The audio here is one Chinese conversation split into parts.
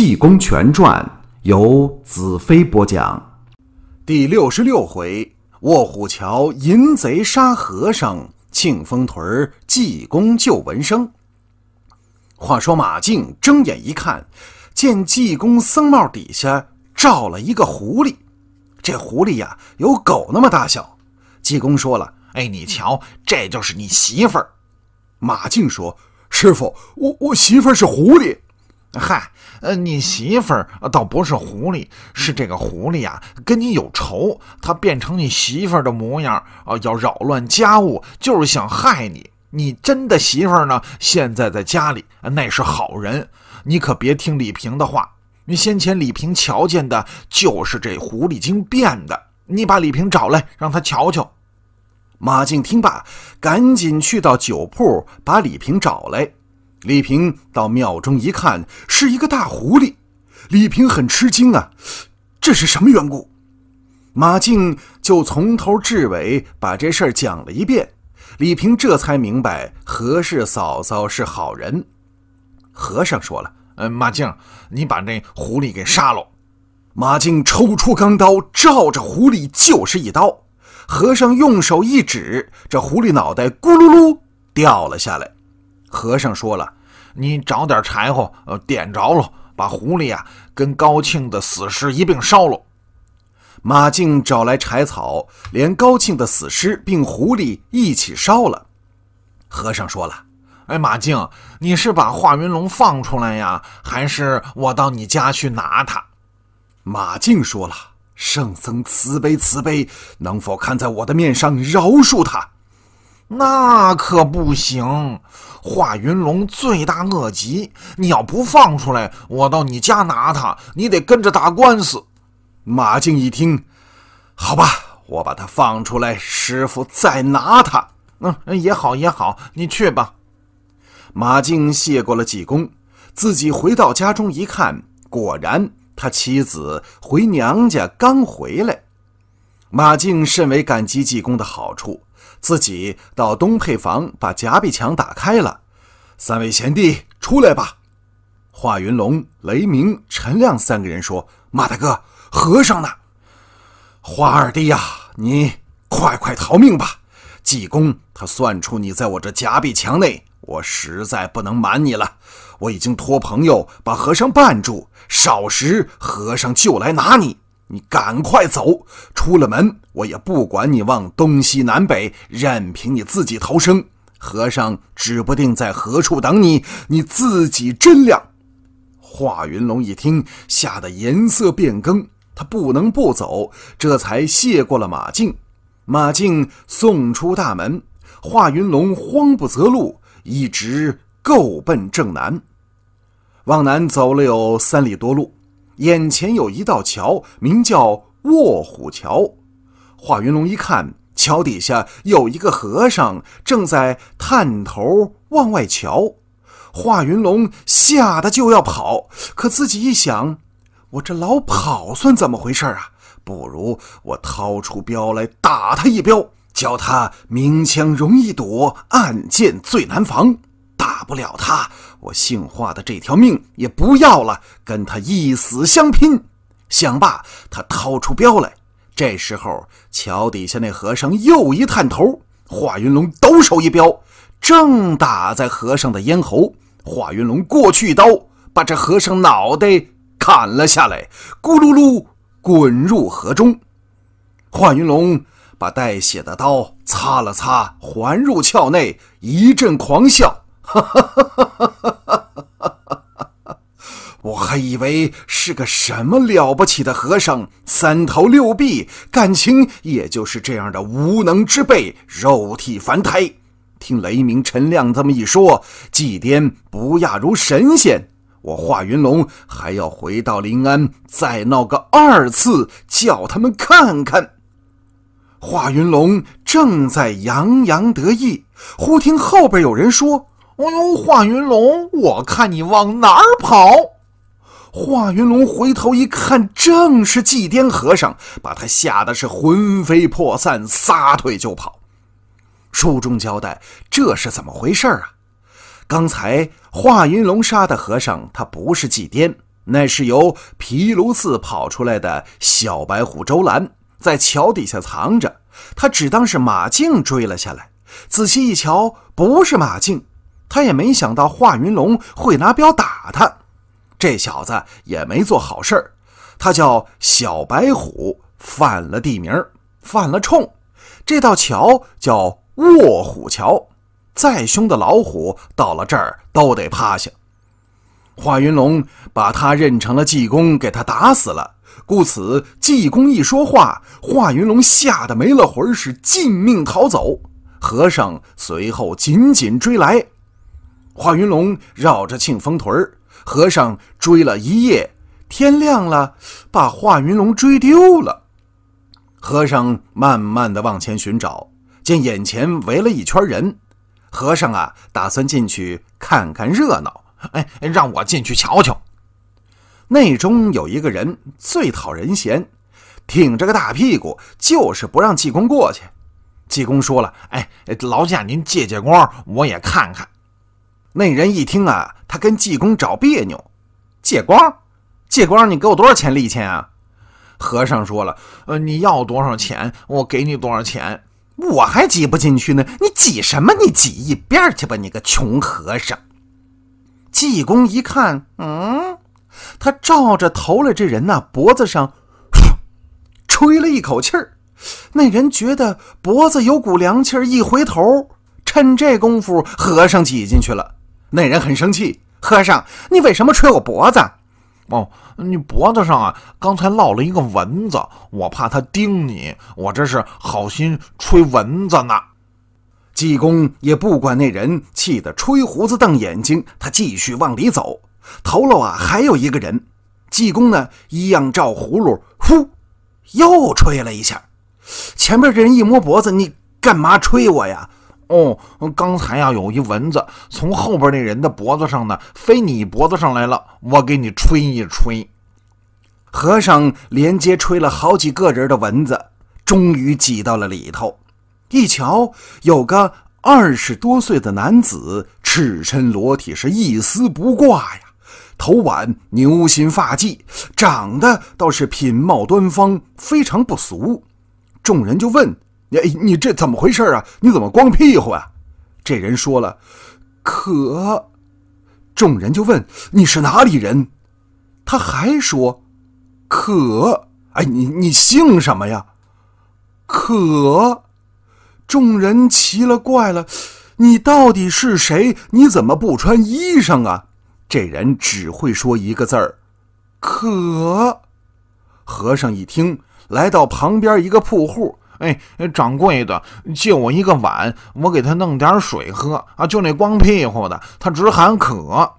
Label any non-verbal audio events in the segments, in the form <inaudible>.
《济公全传》由子飞播讲，第六十六回：卧虎桥淫贼杀和尚，庆丰屯济公救文生。话说马静睁眼一看，见济公僧帽底下罩了一个狐狸，这狐狸呀有狗那么大小。济公说了：“哎，你瞧，这就是你媳妇儿。”马静说：“师傅，我我媳妇儿是狐狸。”嗨，呃，你媳妇儿倒不是狐狸，是这个狐狸啊，跟你有仇。她变成你媳妇儿的模样，啊，要扰乱家务，就是想害你。你真的媳妇儿呢，现在在家里，那是好人。你可别听李平的话。你先前李平瞧见的就是这狐狸精变的。你把李平找来，让他瞧瞧。马静听罢，赶紧去到酒铺，把李平找来。李平到庙中一看，是一个大狐狸。李平很吃惊啊，这是什么缘故？马静就从头至尾把这事儿讲了一遍，李平这才明白何氏嫂嫂是好人。和尚说了：“呃，马静，你把那狐狸给杀了。”马静抽出钢刀，照着狐狸就是一刀。和尚用手一指，这狐狸脑袋咕噜噜掉了下来。和尚说了：“你找点柴火，呃，点着了，把狐狸啊跟高庆的死尸一并烧了。”马静找来柴草，连高庆的死尸并狐狸一起烧了。和尚说了：“哎，马静，你是把华云龙放出来呀，还是我到你家去拿他？”马静说了：“圣僧慈悲慈悲，能否看在我的面上饶恕他？”那可不行，华云龙罪大恶极，你要不放出来，我到你家拿他，你得跟着打官司。马静一听，好吧，我把他放出来，师傅再拿他。嗯，也好，也好，你去吧。马静谢过了济公，自己回到家中一看，果然他妻子回娘家刚回来。马静甚为感激济公的好处。自己到东配房把夹壁墙打开了，三位贤弟出来吧。华云龙、雷鸣、陈亮三个人说：“马大哥，和尚呢？”华二弟呀，你快快逃命吧！济公他算出你在我这夹壁墙内，我实在不能瞒你了。我已经托朋友把和尚绊住，少时和尚就来拿你。你赶快走出了门，我也不管你往东西南北，任凭你自己逃生。和尚指不定在何处等你，你自己真量。华云龙一听，吓得颜色变更，他不能不走，这才谢过了马静。马静送出大门，华云龙慌不择路，一直够奔正南，往南走了有三里多路。眼前有一道桥，名叫卧虎桥。华云龙一看，桥底下有一个和尚正在探头往外瞧。华云龙吓得就要跑，可自己一想，我这老跑算怎么回事啊？不如我掏出镖来打他一镖，教他明枪容易躲，暗箭最难防。打不了他，我姓华的这条命也不要了，跟他一死相拼。想罢，他掏出镖来。这时候，桥底下那和尚又一探头，华云龙抖手一镖，正打在和尚的咽喉。华云龙过去一刀，把这和尚脑袋砍了下来，咕噜噜滚入河中。华云龙把带血的刀擦了擦，还入鞘内，一阵狂笑。哈哈哈哈哈！哈哈哈哈哈！我还以为是个什么了不起的和尚，三头六臂，感情也就是这样的无能之辈，肉体凡胎。听雷鸣、陈亮这么一说，祭奠不亚如神仙。我华云龙还要回到临安，再闹个二次，叫他们看看。华云龙正在洋洋得意，忽听后边有人说。哎呦，华云龙，我看你往哪儿跑！华云龙回头一看，正是祭奠和尚，把他吓得是魂飞魄散，撒腿就跑。书中交代，这是怎么回事啊？刚才华云龙杀的和尚，他不是祭奠，那是由毗卢寺跑出来的小白虎周兰，在桥底下藏着。他只当是马静追了下来，仔细一瞧，不是马静。他也没想到华云龙会拿镖打他，这小子也没做好事儿。他叫小白虎犯了地名犯了冲。这道桥叫卧虎桥，再凶的老虎到了这儿都得趴下。华云龙把他认成了济公，给他打死了。故此，济公一说话，华云龙吓得没了魂儿，是尽命逃走。和尚随后紧紧追来。华云龙绕着庆丰屯儿，和尚追了一夜，天亮了，把华云龙追丢了。和尚慢慢的往前寻找，见眼前围了一圈人，和尚啊，打算进去看看热闹。哎，让我进去瞧瞧。内中有一个人最讨人嫌，挺着个大屁股，就是不让济公过去。济公说了：“哎，劳驾您借借光，我也看看。”那人一听啊，他跟济公找别扭，借光，借光，你给我多少钱利钱啊？和尚说了，呃，你要多少钱，我给你多少钱，我还挤不进去呢，你挤什么？你挤一边去吧，你个穷和尚！济公一看，嗯，他照着头了这人呐，脖子上 <sniffs> 吹了一口气儿，那人觉得脖子有股凉气儿，一回头，趁这功夫，和尚挤进去了。那人很生气：“和尚，你为什么吹我脖子？”“哦，你脖子上啊，刚才落了一个蚊子，我怕它叮你，我这是好心吹蚊子呢。”济公也不管那人，气得吹胡子瞪眼睛，他继续往里走。头了啊，还有一个人，济公呢，一样照葫芦，呼，又吹了一下。前面这人一摸脖子：“你干嘛吹我呀？”哦，刚才呀，有一蚊子从后边那人的脖子上呢，飞你脖子上来了。我给你吹一吹。和尚连接吹了好几个人的蚊子，终于挤到了里头。一瞧，有个二十多岁的男子，赤身裸体，是一丝不挂呀，头挽牛心发髻，长得倒是品貌端方，非常不俗。众人就问。你你这怎么回事啊？你怎么光屁股啊？这人说了，可，众人就问你是哪里人？他还说，可，哎，你你姓什么呀？可，众人奇了怪了，你到底是谁？你怎么不穿衣裳啊？这人只会说一个字儿，可。和尚一听，来到旁边一个铺户。哎掌柜的，借我一个碗，我给他弄点水喝啊！就那光屁股的，他直喊渴。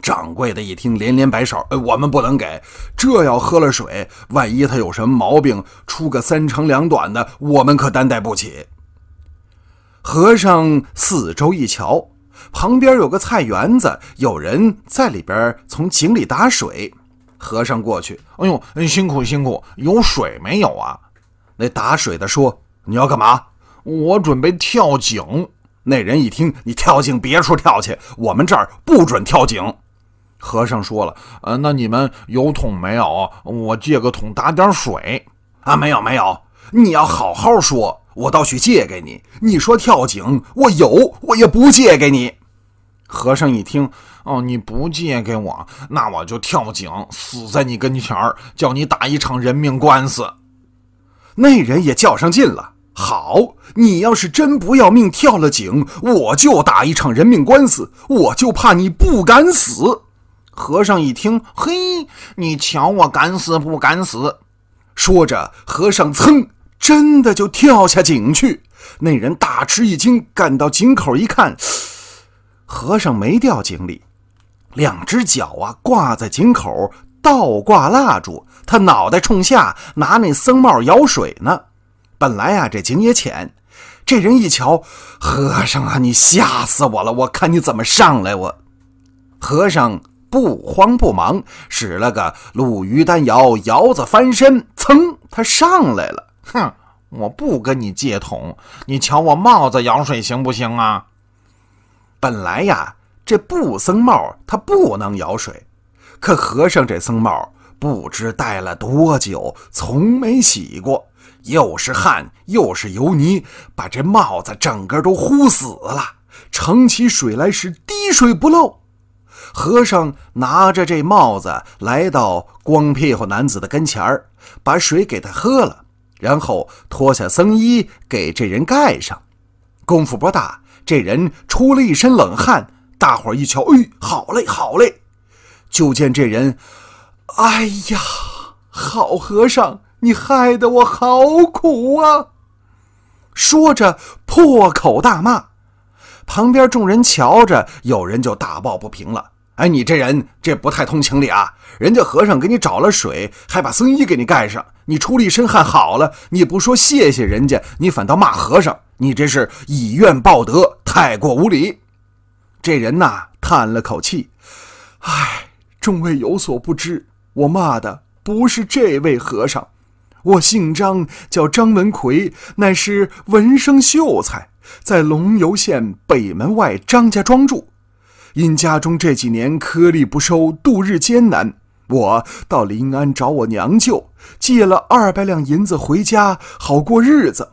掌柜的一听，连连摆手：“哎，我们不能给，这要喝了水，万一他有什么毛病，出个三长两短的，我们可担待不起。”和尚四周一瞧，旁边有个菜园子，有人在里边从井里打水。和尚过去：“哎呦，辛苦辛苦，有水没有啊？”那打水的说：“你要干嘛？我准备跳井。”那人一听：“你跳井，别处跳去，我们这儿不准跳井。”和尚说了：“呃，那你们有桶没有？我借个桶打点水啊？没有，没有。你要好好说，我倒许借给你。你说跳井，我有，我也不借给你。”和尚一听：“哦，你不借给我，那我就跳井，死在你跟前儿，叫你打一场人命官司。”那人也较上劲了。好，你要是真不要命跳了井，我就打一场人命官司。我就怕你不敢死。和尚一听，嘿，你瞧我敢死不敢死？说着，和尚噌，真的就跳下井去。那人大吃一惊，赶到井口一看，和尚没掉井里，两只脚啊挂在井口。倒挂蜡烛，他脑袋冲下，拿那僧帽舀水呢。本来呀，这井也浅，这人一瞧，和尚啊，你吓死我了！我看你怎么上来？我和尚不慌不忙，使了个鲁鱼单摇，摇子翻身，噌，他上来了。哼，我不跟你借桶，你瞧我帽子舀水行不行啊？本来呀，这布僧帽它不能舀水。可和尚这僧帽不知戴了多久，从没洗过，又是汗又是油泥，把这帽子整个都糊死了。盛起水来时滴水不漏。和尚拿着这帽子来到光屁股男子的跟前儿，把水给他喝了，然后脱下僧衣给这人盖上。功夫不大，这人出了一身冷汗。大伙一瞧，哎，好嘞，好嘞。就见这人，哎呀，好和尚，你害得我好苦啊！说着破口大骂。旁边众人瞧着，有人就大抱不平了：“哎，你这人这不太通情理啊！人家和尚给你找了水，还把僧衣给你盖上，你出了一身汗，好了，你不说谢谢人家，你反倒骂和尚，你这是以怨报德，太过无礼。”这人呐，叹了口气：“唉。”众位有所不知，我骂的不是这位和尚。我姓张，叫张文奎，乃是文生秀才，在龙游县北门外张家庄住。因家中这几年颗粒不收，度日艰难，我到临安找我娘舅，借了二百两银子回家好过日子。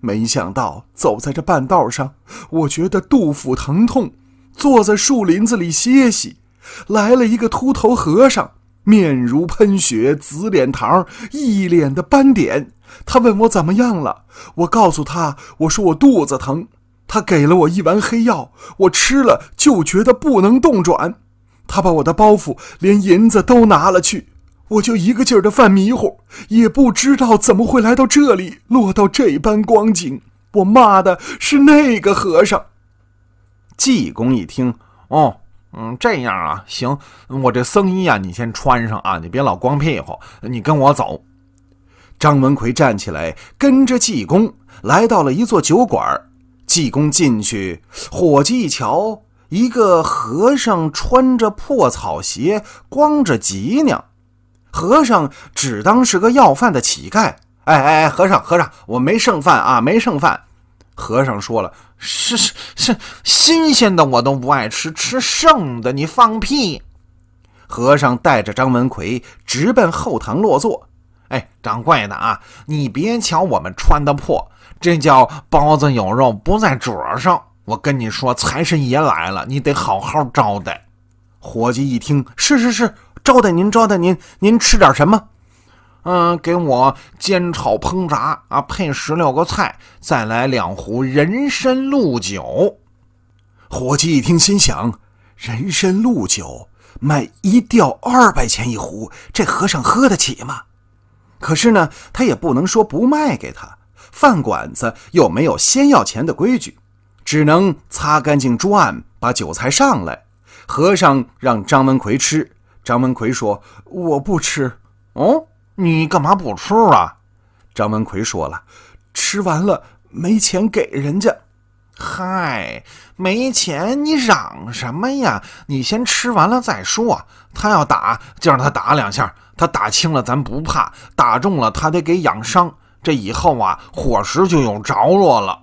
没想到走在这半道上，我觉得肚腹疼痛，坐在树林子里歇息。来了一个秃头和尚，面如喷血，紫脸膛，一脸的斑点。他问我怎么样了，我告诉他，我说我肚子疼。他给了我一丸黑药，我吃了就觉得不能动转。他把我的包袱连银子都拿了去，我就一个劲儿的犯迷糊，也不知道怎么会来到这里，落到这般光景。我骂的是那个和尚。济公一听，哦。嗯，这样啊，行，我这僧衣啊，你先穿上啊，你别老光屁股。你跟我走。张文奎站起来，跟着济公来到了一座酒馆。济公进去，伙计一瞧，一个和尚穿着破草鞋，光着脊梁。和尚只当是个要饭的乞丐。哎哎哎，和尚，和尚，我没剩饭啊，没剩饭。和尚说了：“是是是，新鲜的我都不爱吃，吃剩的你放屁。”和尚带着张文奎直奔后堂落座。哎，掌柜的啊，你别瞧我们穿的破，这叫包子有肉不在褶上。我跟你说，财神爷来了，你得好好招待。伙计一听：“是是是，招待您，招待您，您吃点什么？”嗯，给我煎炒烹炸啊，配十六个菜，再来两壶人参鹿酒。伙计一听，心想：人参鹿酒卖一吊二百钱一壶，这和尚喝得起吗？可是呢，他也不能说不卖给他。饭馆子又没有先要钱的规矩，只能擦干净桌案，把酒菜上来。和尚让张文奎吃，张文奎说：“我不吃。”哦。你干嘛不吃啊？张文奎说了：“吃完了没钱给人家。”嗨，没钱你嚷什么呀？你先吃完了再说。他要打就让他打两下，他打轻了咱不怕，打中了他得给养伤。这以后啊，伙食就有着落了。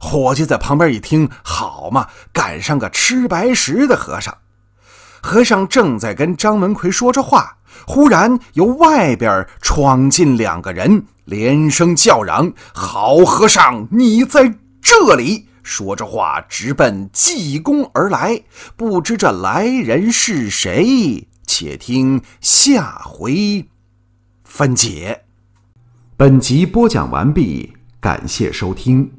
伙计在旁边一听，好嘛，赶上个吃白食的和尚。和尚正在跟张文奎说着话。忽然，由外边闯进两个人，连声叫嚷：“好和尚，你在这里！”说着话，直奔济公而来。不知这来人是谁？且听下回分解。本集播讲完毕，感谢收听。